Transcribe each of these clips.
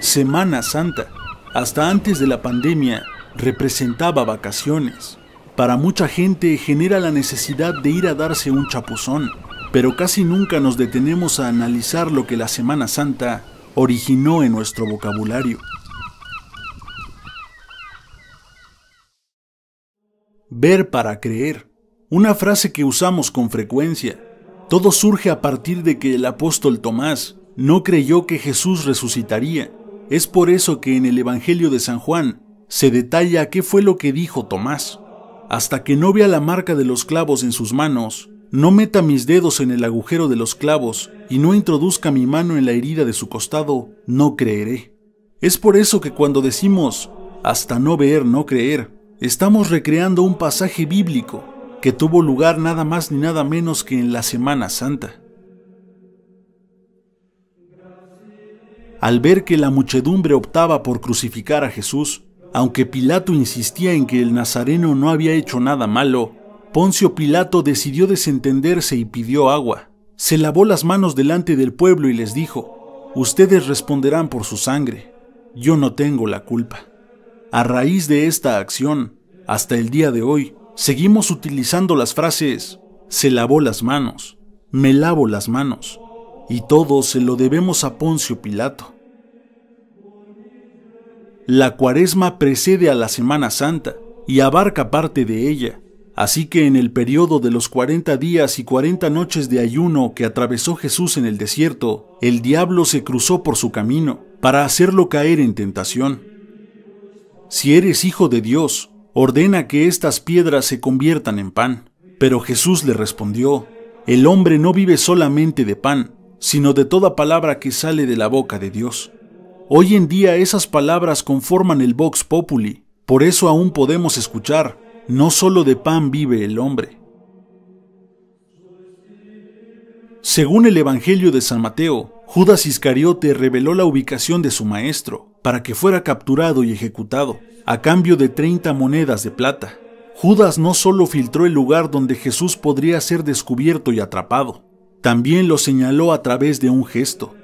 Semana Santa, hasta antes de la pandemia, representaba vacaciones. Para mucha gente genera la necesidad de ir a darse un chapuzón, pero casi nunca nos detenemos a analizar lo que la Semana Santa originó en nuestro vocabulario. Ver para creer, una frase que usamos con frecuencia. Todo surge a partir de que el apóstol Tomás no creyó que Jesús resucitaría es por eso que en el Evangelio de San Juan se detalla qué fue lo que dijo Tomás. Hasta que no vea la marca de los clavos en sus manos, no meta mis dedos en el agujero de los clavos y no introduzca mi mano en la herida de su costado, no creeré. Es por eso que cuando decimos, hasta no ver, no creer, estamos recreando un pasaje bíblico que tuvo lugar nada más ni nada menos que en la Semana Santa. Al ver que la muchedumbre optaba por crucificar a Jesús, aunque Pilato insistía en que el nazareno no había hecho nada malo, Poncio Pilato decidió desentenderse y pidió agua. Se lavó las manos delante del pueblo y les dijo, Ustedes responderán por su sangre, yo no tengo la culpa. A raíz de esta acción, hasta el día de hoy, seguimos utilizando las frases, se lavó las manos, me lavo las manos, y todo se lo debemos a Poncio Pilato. La cuaresma precede a la Semana Santa y abarca parte de ella, así que en el periodo de los 40 días y 40 noches de ayuno que atravesó Jesús en el desierto, el diablo se cruzó por su camino para hacerlo caer en tentación. Si eres hijo de Dios, ordena que estas piedras se conviertan en pan. Pero Jesús le respondió, el hombre no vive solamente de pan, sino de toda palabra que sale de la boca de Dios. Hoy en día esas palabras conforman el Vox Populi, por eso aún podemos escuchar, no solo de pan vive el hombre. Según el Evangelio de San Mateo, Judas Iscariote reveló la ubicación de su maestro, para que fuera capturado y ejecutado, a cambio de 30 monedas de plata. Judas no solo filtró el lugar donde Jesús podría ser descubierto y atrapado, también lo señaló a través de un gesto.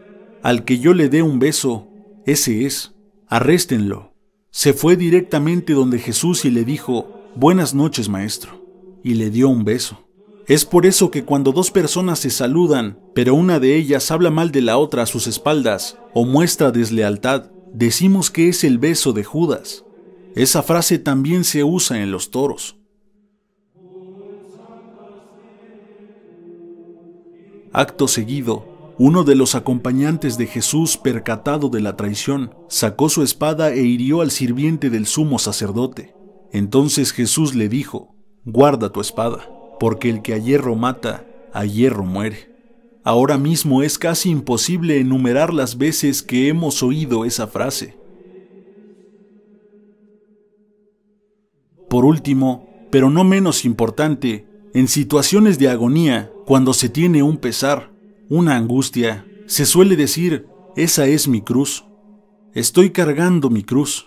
Al que yo le dé un beso, ese es, arréstenlo. Se fue directamente donde Jesús y le dijo, Buenas noches, maestro, y le dio un beso. Es por eso que cuando dos personas se saludan, pero una de ellas habla mal de la otra a sus espaldas o muestra deslealtad, decimos que es el beso de Judas. Esa frase también se usa en los toros. Acto seguido, uno de los acompañantes de Jesús, percatado de la traición, sacó su espada e hirió al sirviente del sumo sacerdote. Entonces Jesús le dijo, Guarda tu espada, porque el que a hierro mata, a hierro muere. Ahora mismo es casi imposible enumerar las veces que hemos oído esa frase. Por último, pero no menos importante, en situaciones de agonía, cuando se tiene un pesar, una angustia. Se suele decir, esa es mi cruz. Estoy cargando mi cruz.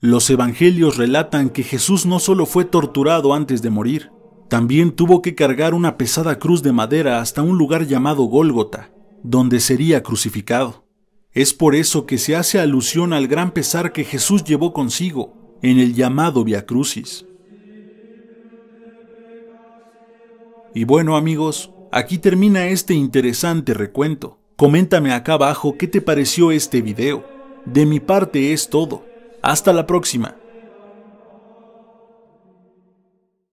Los evangelios relatan que Jesús no solo fue torturado antes de morir, también tuvo que cargar una pesada cruz de madera hasta un lugar llamado Gólgota, donde sería crucificado. Es por eso que se hace alusión al gran pesar que Jesús llevó consigo en el llamado Via Crucis. Y bueno amigos, Aquí termina este interesante recuento. Coméntame acá abajo qué te pareció este video. De mi parte es todo. Hasta la próxima.